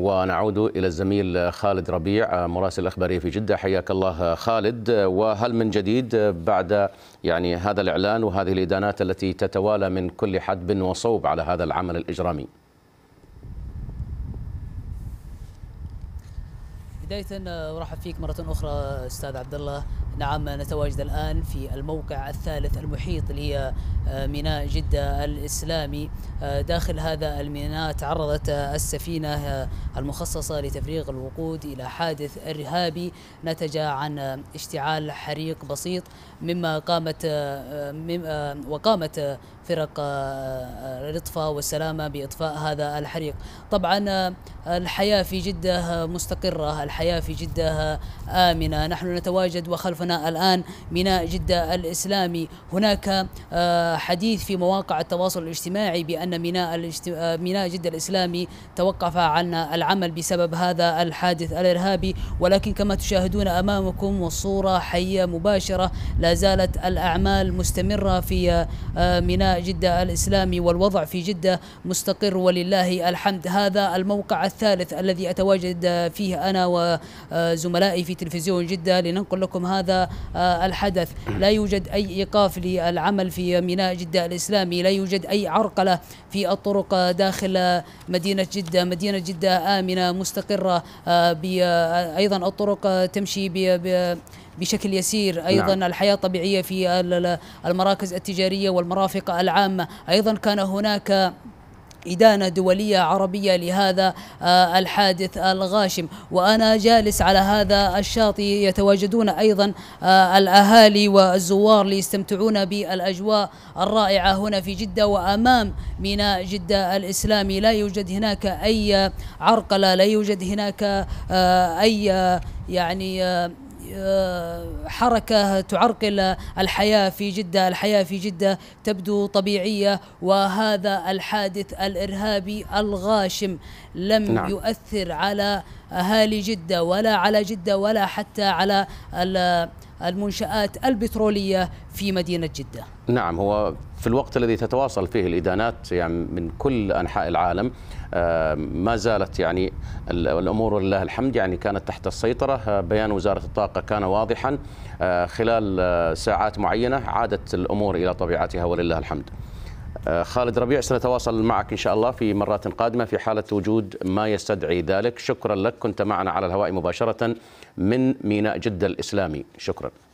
ونعود إلى الزميل خالد ربيع مراسل الأخبارية في جدة حياك الله خالد وهل من جديد بعد يعني هذا الإعلان وهذه الإدانات التي تتوالى من كل حدب وصوب على هذا العمل الإجرامي بداية أرحب فيك مرة أخرى أستاذ عبد الله نعم نتواجد الآن في الموقع الثالث المحيط اللي هي آه، ميناء جدة الإسلامي آه، داخل هذا الميناء تعرضت آه، السفينة المخصصة لتفريغ الوقود إلى حادث إرهابي نتج عن اشتعال حريق بسيط مما قامت وقامت فرق الإطفاء والسلامة بإطفاء هذا الحريق طبعا الحياة في جدة مستقرة الحياة في جدة آمنة نحن نتواجد وخلفنا معنا الآن ميناء جدة الإسلامي هناك آه، حديث في مواقع التواصل الاجتماعي بأن ميناء, آه، آه، ميناء جدة الإسلامي توقف عن العمل بسبب هذا الحادث الإرهابي ولكن كما تشاهدون أمامكم والصورة حية مباشرة لا زالت الأعمال مستمرة في ميناء جدة الإسلامي والوضع في جدة مستقر ولله الحمد هذا الموقع الثالث الذي أتواجد فيه أنا وزملائي في تلفزيون جدة لننقل لكم هذا هذا آه، الحدث لا يوجد أي إيقاف للعمل في ميناء جدة الإسلامي لا يوجد أي عرقلة في الطرق داخل مدينة جدة مدينة جدة آمنة مستقرة آه، آه، أيضا الطرق تمشي بشكل يسير نعم. ايضا نعم. الحياه الطبيعيه في المراكز التجاريه والمرافق العامه ايضا كان هناك إدانة دولية عربية لهذا آه، الحادث الغاشم وأنا جالس على هذا الشاطئ يتواجدون أيضا آه، الأهالي والزوار ليستمتعون بالأجواء الرائعة هنا في جدة وأمام ميناء جدة الإسلامي لا يوجد هناك أي عرقلة لا يوجد هناك آه، أي يعني آه، حركة تعرقل الحياة في جدة الحياة في جدة تبدو طبيعية وهذا الحادث الإرهابي الغاشم لم نعم. يؤثر على أهالي جدة ولا على جدة ولا حتى على المنشآت البترولية في مدينة جدة نعم هو في الوقت الذي تتواصل فيه الإدانات يعني من كل أنحاء العالم آه، ما زالت يعني الأمور ولله الحمد يعني كانت تحت السيطرة آه، بيان وزارة الطاقة كان واضحا آه، خلال ساعات معينة عادت الأمور إلى طبيعتها ولله الحمد آه، خالد ربيع سنتواصل معك إن شاء الله في مرات قادمة في حالة وجود ما يستدعي ذلك شكرا لك كنت معنا على الهواء مباشرة من ميناء جدة الإسلامي شكرا